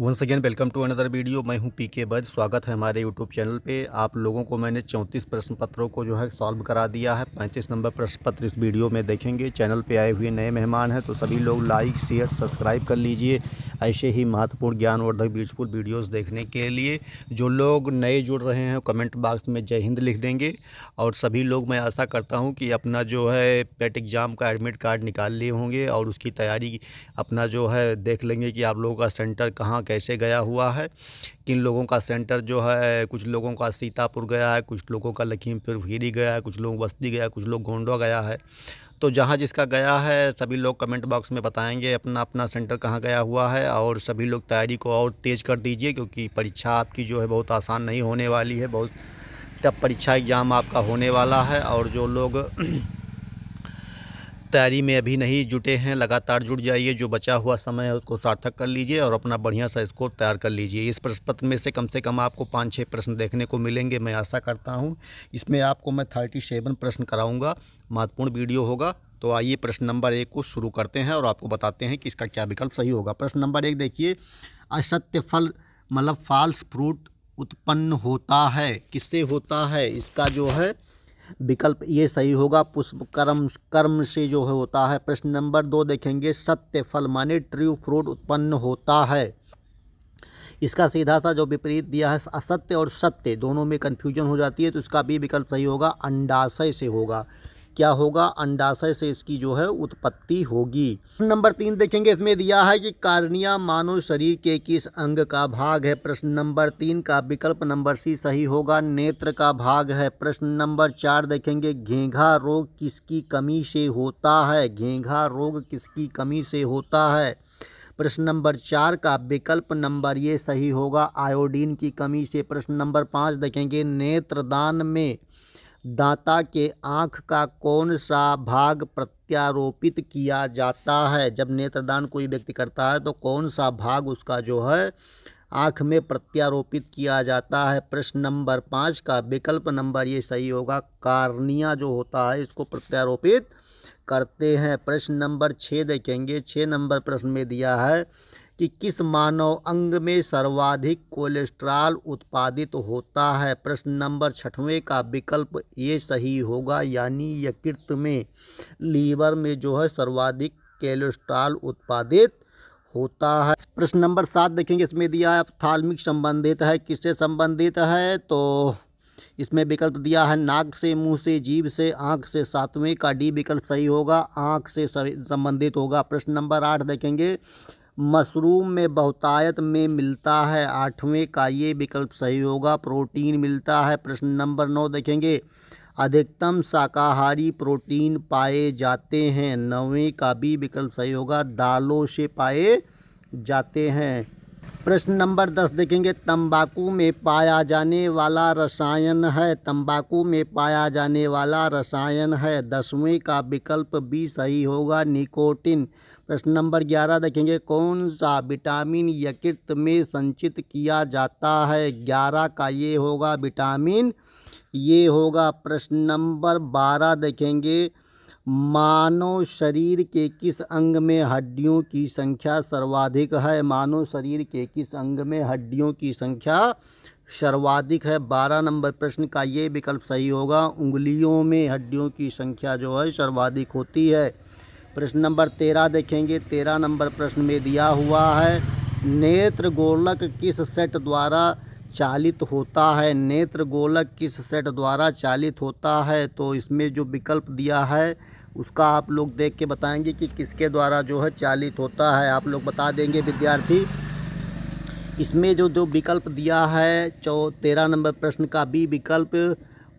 once again welcome to another video मैं हूं पीके बज स्वागत है हमारे यूट्यूब चैनल पे आप लोगों को मैंने 34 प्रश्न पत्रों को जो है सॉल्व करा दिया है पैंतीस नंबर प्रश्न पत्र इस वीडियो में देखेंगे चैनल पे आए हुए नए मेहमान हैं तो सभी लोग लाइक शेयर सब्सक्राइब कर लीजिए ऐसे ही महत्वपूर्ण ज्ञानवर्धक ब्यूटीफुल वीडियोस देखने के लिए जो लोग नए जुड़ रहे हैं कमेंट बॉक्स में जय हिंद लिख देंगे और सभी लोग मैं आशा करता हूँ कि अपना जो है पेट एग्ज़ाम e का एडमिट कार्ड निकाल लिए होंगे और उसकी तैयारी अपना जो है देख लेंगे कि आप लोगों का सेंटर कहाँ कैसे गया हुआ है किन लोगों का सेंटर जो है कुछ लोगों का सीतापुर गया है कुछ लोगों का लखीमपुर खीरी गया है कुछ लोग बस्ती गया कुछ लोग गोंडवा गया है तो जहाँ जिसका गया है सभी लोग कमेंट बॉक्स में बताएंगे अपना अपना सेंटर कहाँ गया हुआ है और सभी लोग तैयारी को और तेज़ कर दीजिए क्योंकि परीक्षा आपकी जो है बहुत आसान नहीं होने वाली है बहुत तब परीक्षा एग्ज़ाम आपका होने वाला है और जो लोग तैयारी में अभी नहीं जुटे हैं लगातार जुट जाइए जो बचा हुआ समय है उसको सार्थक कर लीजिए और अपना बढ़िया सा स्कोर तैयार कर लीजिए इस प्रश्न पत्र में से कम से कम आपको पाँच छः प्रश्न देखने को मिलेंगे मैं आशा करता हूँ इसमें आपको मैं थर्टी सेवन प्रश्न कराऊँगा महत्वपूर्ण वीडियो होगा तो आइए प्रश्न नंबर एक को शुरू करते हैं और आपको बताते हैं कि इसका क्या विकल्प सही होगा प्रश्न नंबर एक देखिए असत्य फल मतलब फाल्स फ्रूट उत्पन्न होता है किससे होता है इसका जो है विकल्प ये सही होगा पुष्प कर्म कर्म से जो है होता है प्रश्न नंबर दो देखेंगे सत्य फल माने ट्रू फ्रूट उत्पन्न होता है इसका सीधा सा जो विपरीत दिया है असत्य और सत्य दोनों में कन्फ्यूजन हो जाती है तो इसका भी विकल्प सही होगा अंडाशय से होगा क्या होगा अंडाशय से इसकी जो है उत्पत्ति होगी नंबर तीन देखेंगे इसमें दिया है कि कार्निया मानव शरीर के किस अंग का भाग है प्रश्न नंबर तीन का विकल्प नंबर सी सही होगा नेत्र का भाग है प्रश्न नंबर चार देखेंगे घेंघा रोग किसकी कमी से होता है घेंघा रोग किसकी कमी से होता है प्रश्न नंबर चार का विकल्प नंबर ये सही होगा आयोडीन की कमी से प्रश्न नंबर पाँच देखेंगे नेत्रदान में दाता के आँख का कौन सा भाग प्रत्यारोपित किया जाता है जब नेत्रदान कोई व्यक्ति करता है तो कौन सा भाग उसका जो है आँख में प्रत्यारोपित किया जाता है प्रश्न नंबर पाँच का विकल्प नंबर ये सही होगा कार्निया जो होता है इसको प्रत्यारोपित करते हैं प्रश्न नंबर छः देखेंगे छः नंबर प्रश्न में दिया है कि किस मानव अंग में सर्वाधिक कोलेस्ट्रॉल उत्पादित होता है प्रश्न नंबर छठवें का विकल्प ये सही होगा यानी यकृत में लीवर में जो है सर्वाधिक कोलेस्ट्रॉल उत्पादित होता है प्रश्न नंबर सात देखेंगे इसमें दिया है थार्मिक संबंधित है किससे संबंधित है तो इसमें विकल्प दिया है नाक से मुंह से जीव से आँख से सातवें का डी विकल्प सही होगा आँख से संबंधित होगा प्रश्न नंबर आठ देखेंगे मशरूम में बहुतायत में मिलता है आठवें का ये विकल्प सही होगा प्रोटीन मिलता है प्रश्न नंबर नौ देखेंगे अधिकतम शाकाहारी प्रोटीन पाए जाते हैं नौवें का भी विकल्प सही होगा दालों से पाए जाते हैं प्रश्न नंबर दस देखेंगे तंबाकू में पाया जाने वाला रसायन है तंबाकू में पाया जाने वाला रसायन है दसवें का विकल्प भी सही होगा निकोटिन प्रश्न नंबर ग्यारह देखेंगे कौन सा विटामिन यकृत में संचित किया जाता है ग्यारह का ये होगा विटामिन ये होगा प्रश्न नंबर बारह देखेंगे मानव शरीर के किस अंग में हड्डियों की संख्या सर्वाधिक है मानव शरीर के किस अंग में हड्डियों की संख्या सर्वाधिक है बारह नंबर प्रश्न का ये विकल्प सही होगा उंगलियों में हड्डियों की संख्या जो है सर्वाधिक होती है प्रश्न नंबर तेरह देखेंगे तेरह नंबर प्रश्न में दिया हुआ है नेत्र गोलक किस सेट द्वारा चालित होता है नेत्र गोलक किस सेट द्वारा चालित होता है तो इसमें जो विकल्प दिया है उसका आप लोग देख के बताएंगे कि किसके द्वारा जो है चालित होता है आप लोग बता देंगे विद्यार्थी इसमें जो दो विकल्प दिया है चौ तेरह नंबर प्रश्न का बी विकल्प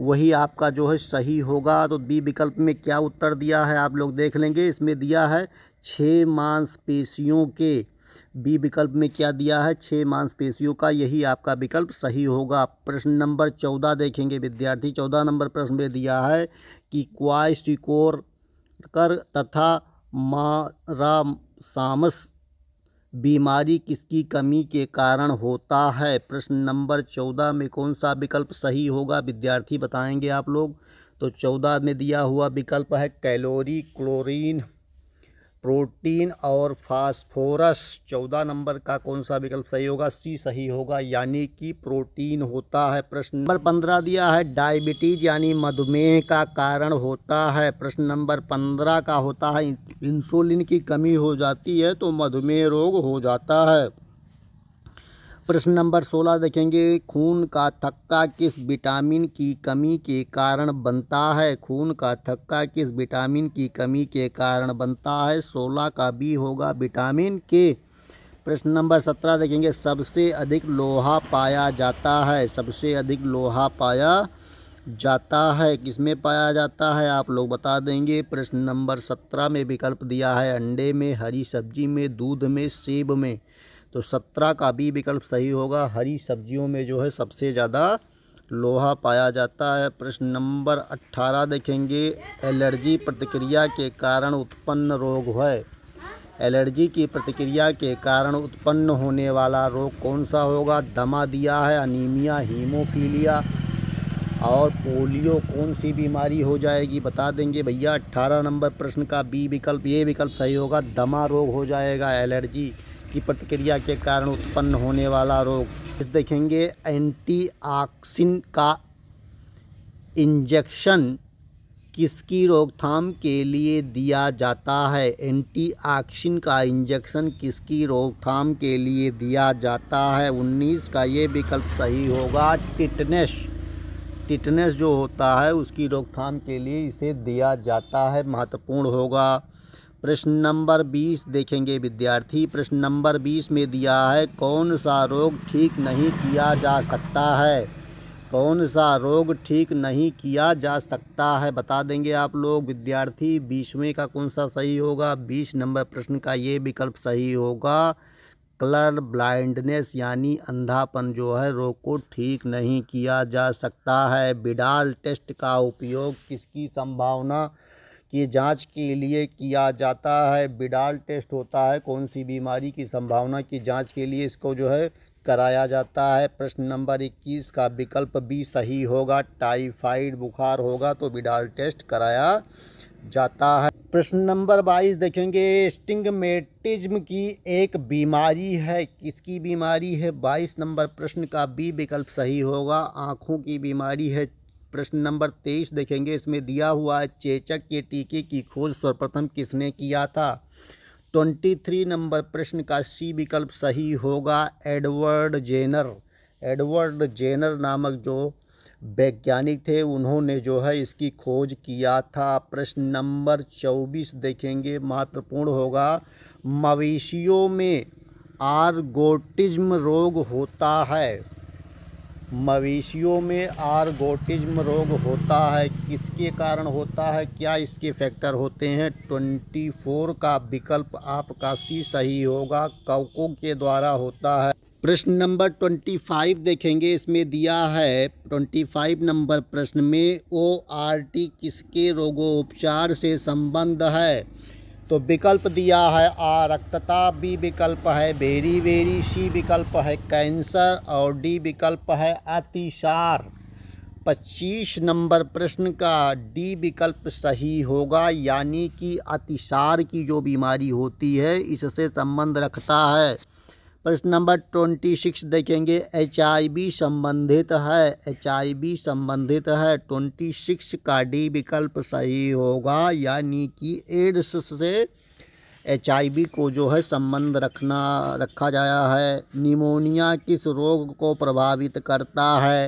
वही आपका जो है सही होगा तो बी विकल्प में क्या उत्तर दिया है आप लोग देख लेंगे इसमें दिया है छः मांसपेशियों के बी विकल्प में क्या दिया है छः मांसपेशियों का यही आपका विकल्प सही होगा प्रश्न नंबर चौदह देखेंगे विद्यार्थी चौदह नंबर प्रश्न में दिया है कि क्वाइस्टिकोर कर तथा मारासामस बीमारी किसकी कमी के कारण होता है प्रश्न नंबर चौदह में कौन सा विकल्प सही होगा विद्यार्थी बताएंगे आप लोग तो चौदह में दिया हुआ विकल्प है कैलोरी क्लोरीन प्रोटीन और फास्फोरस चौदह नंबर का कौन सा विकल्प सही होगा सी सही होगा यानी कि प्रोटीन होता है प्रश्न नंबर पंद्रह दिया है डायबिटीज यानी मधुमेह का कारण होता है प्रश्न नंबर पंद्रह का होता है इंसुलिन की कमी हो जाती है तो मधुमेह रोग हो जाता है प्रश्न नंबर सोलह देखेंगे खून का थक्का किस विटामिन की कमी के कारण बनता है खून का थक्का किस विटामिन की कमी के कारण बनता है सोलह का बी होगा विटामिन के प्रश्न नंबर सत्रह देखेंगे सबसे अधिक लोहा पाया जाता है सबसे अधिक लोहा पाया जाता है किसमें पाया जाता है आप लोग बता देंगे प्रश्न नंबर सत्रह में विकल्प दिया है अंडे में हरी सब्जी में दूध में सेब में तो सत्रह का बी विकल्प सही होगा हरी सब्जियों में जो है सबसे ज़्यादा लोहा पाया जाता है प्रश्न नंबर अट्ठारह देखेंगे एलर्जी प्रतिक्रिया के कारण उत्पन्न रोग है एलर्जी की प्रतिक्रिया के कारण उत्पन्न होने वाला रोग कौन सा होगा दमा दिया है अनीमिया हीमोफीलिया और पोलियो कौन सी बीमारी हो जाएगी बता देंगे भैया अट्ठारह नंबर प्रश्न का बी विकल्प ये विकल्प सही होगा दमा रोग हो जाएगा एलर्जी की प्रतिक्रिया के कारण उत्पन्न होने वाला रोग इस देखेंगे एंटीऑक्सिन का इंजेक्शन किसकी रोकथाम के लिए दिया जाता है एंटीऑक्सिन का इंजेक्शन किसकी रोकथाम के लिए दिया जाता है 19 का ये विकल्प सही होगा टिटनेस टिटनेस जो होता है उसकी रोकथाम के लिए इसे दिया जाता है महत्वपूर्ण होगा प्रश्न नंबर बीस देखेंगे विद्यार्थी प्रश्न नंबर बीस में दिया है कौन सा रोग ठीक नहीं किया जा सकता है कौन सा रोग ठीक नहीं किया जा सकता है बता देंगे आप लोग विद्यार्थी बीसवें का कौन सा सही होगा बीस नंबर प्रश्न का ये विकल्प सही होगा कलर ब्लाइंडनेस यानी अंधापन जो है रोग को ठीक नहीं किया जा सकता है बिडाल टेस्ट का उपयोग किसकी संभावना की जांच के लिए किया जाता है बिडाल टेस्ट होता है कौन सी बीमारी की संभावना की जांच के लिए इसको जो है कराया जाता है प्रश्न नंबर 21 का विकल्प बी सही होगा टाइफाइड बुखार होगा तो बिडाल टेस्ट कराया जाता है प्रश्न नंबर 22 देखेंगे स्टिंगमेटिज्म की एक बीमारी है किसकी बीमारी है 22 नंबर प्रश्न का बी विकल्प सही होगा आँखों की बीमारी है प्रश्न नंबर तेईस देखेंगे इसमें दिया हुआ है चेचक के टीके की खोज सर्वप्रथम किसने किया था ट्वेंटी थ्री नंबर प्रश्न का सी विकल्प सही होगा एडवर्ड जेनर एडवर्ड जेनर नामक जो वैज्ञानिक थे उन्होंने जो है इसकी खोज किया था प्रश्न नंबर चौबीस देखेंगे महत्वपूर्ण होगा मवेशियों में आर्गोटिज्म रोग होता है मवेशियों में आर्गोटिज्म रोग होता है किसके कारण होता है क्या इसके फैक्टर होते हैं ट्वेंटी फोर का विकल्प आपका सी सही होगा कवकों के द्वारा होता है प्रश्न नंबर ट्वेंटी फाइव देखेंगे इसमें दिया है ट्वेंटी फाइव नंबर प्रश्न में ओ आर टी किसके रोगोपचार से संबंध है तो विकल्प दिया है आ रक्तताप बी विकल्प है बेरी वेरी सी विकल्प है कैंसर और डी विकल्प है अतिसार 25 नंबर प्रश्न का डी विकल्प सही होगा यानी कि अतिसार की जो बीमारी होती है इससे संबंध रखता है प्रश्न नंबर ट्वेंटी सिक्स देखेंगे एच संबंधित है एच संबंधित है ट्वेंटी सिक्स का डी विकल्प सही होगा यानी कि एड्स से एच को जो है संबंध रखना रखा गया है निमोनिया किस रोग को प्रभावित करता है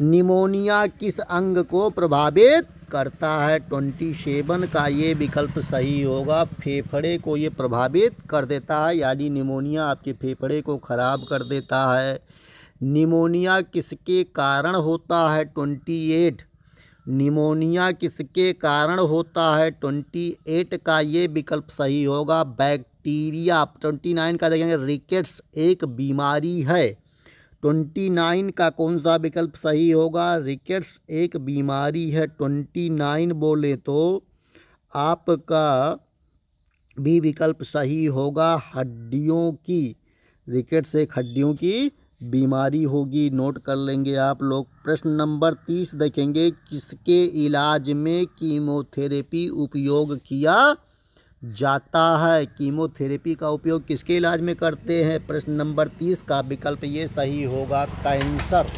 निमोनिया किस अंग को प्रभावित करता है ट्वेंटी सेवन का ये विकल्प सही होगा फेफड़े को ये प्रभावित कर देता है यानी निमोनिया आपके फेफड़े को ख़राब कर देता है निमोनिया किसके कारण होता है ट्वेंटी एट निमोनिया किसके कारण होता है ट्वेंटी एट का ये विकल्प सही होगा बैक्टीरिया ट्वेंटी नाइन का देखेंगे रिकेट्स एक बीमारी है ट्वेंटी नाइन का कौन सा विकल्प सही होगा रिकेट्स एक बीमारी है ट्वेंटी नाइन बोले तो आपका भी विकल्प सही होगा हड्डियों की रिकेट्स एक हड्डियों की बीमारी होगी नोट कर लेंगे आप लोग प्रश्न नंबर तीस देखेंगे किसके इलाज में कीमोथेरेपी उपयोग किया जाता है कीमोथेरेपी का उपयोग किसके इलाज में करते हैं प्रश्न नंबर तीस का विकल्प ये सही होगा कैंसर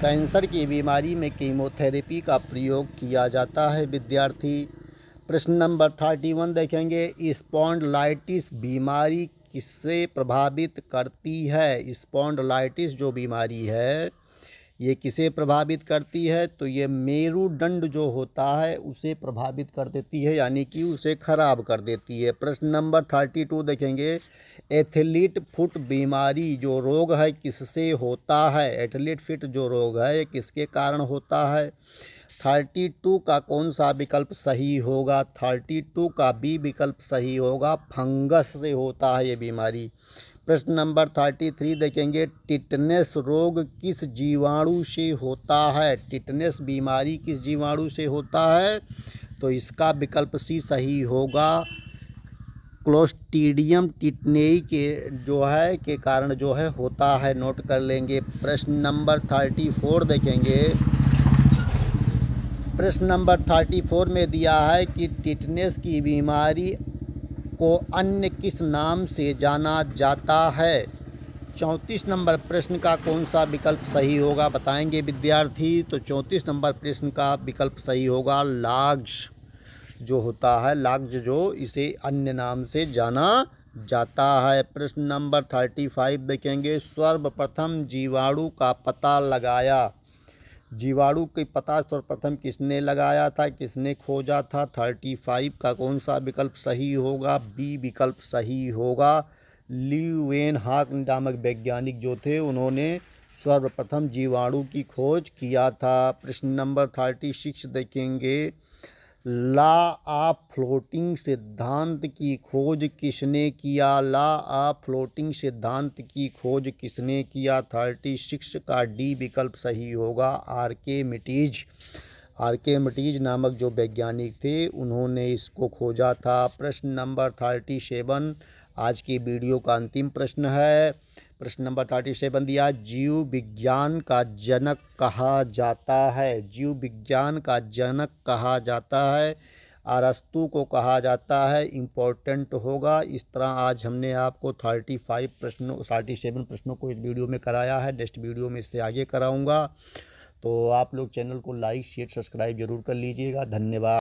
कैंसर की बीमारी में कीमोथेरेपी का प्रयोग किया जाता है विद्यार्थी प्रश्न नंबर थर्टी वन देखेंगे स्पॉन्डलाइटिस बीमारी किससे प्रभावित करती है स्पॉन्डलाइटिस जो बीमारी है ये किसे प्रभावित करती है तो ये मेरुदंड जो होता है उसे प्रभावित कर देती है यानी कि उसे खराब कर देती है प्रश्न नंबर थर्टी टू देखेंगे एथलीट फुट बीमारी जो रोग है किससे होता है एथलीट फिट जो रोग है किसके कारण होता है थर्टी टू का कौन सा विकल्प सही होगा थर्टी टू का बी विकल्प सही होगा फंगस से होता है ये बीमारी प्रश्न नंबर थर्टी थ्री देखेंगे टिटनेस रोग किस जीवाणु से होता है टिटनेस बीमारी किस जीवाणु से होता है तो इसका विकल्प सी सही होगा क्लोस्टीडियम टिटनेई के जो है के कारण जो है होता है नोट कर लेंगे प्रश्न नंबर थर्टी फोर देखेंगे प्रश्न नंबर थर्टी फोर में दिया है कि टिटनेस की बीमारी को अन्य किस नाम से जाना जाता है चौंतीस नंबर प्रश्न का कौन सा विकल्प सही होगा बताएंगे विद्यार्थी तो चौंतीस नंबर प्रश्न का विकल्प सही होगा लाक्ष जो होता है लाक्ष जो इसे अन्य नाम से जाना जाता है प्रश्न नंबर थर्टी फाइव देखेंगे सर्वप्रथम जीवाणु का पता लगाया जीवाणु के पता सर्वप्रथम किसने लगाया था किसने खोजा था थर्टी फाइव का कौन सा विकल्प सही होगा बी विकल्प सही होगा ल्यूवेन हाक नामक वैज्ञानिक जो थे उन्होंने सर्वप्रथम जीवाणु की खोज किया था प्रश्न नंबर थर्टी सिक्स देखेंगे ला ऑफ फ्लोटिंग सिद्धांत की खोज किसने किया ला ऑफ फ्लोटिंग सिद्धांत की खोज किसने किया थर्टी सिक्स का डी विकल्प सही होगा आर के मिटीज आर के मिटीज नामक जो वैज्ञानिक थे उन्होंने इसको खोजा था प्रश्न नंबर थर्टी सेवन आज की वीडियो का अंतिम प्रश्न है प्रश्न नंबर थर्टी सेवन दिया जीव विज्ञान का जनक कहा जाता है जीव विज्ञान का जनक कहा जाता है अरस्तु को कहा जाता है इम्पोर्टेंट होगा इस तरह आज हमने आपको थर्टी फाइव प्रश्नों थर्टी सेवन प्रश्नों को इस वीडियो में कराया है नेक्स्ट वीडियो में इससे आगे कराऊंगा तो आप लोग चैनल को लाइक शेयर सब्सक्राइब जरूर कर लीजिएगा धन्यवाद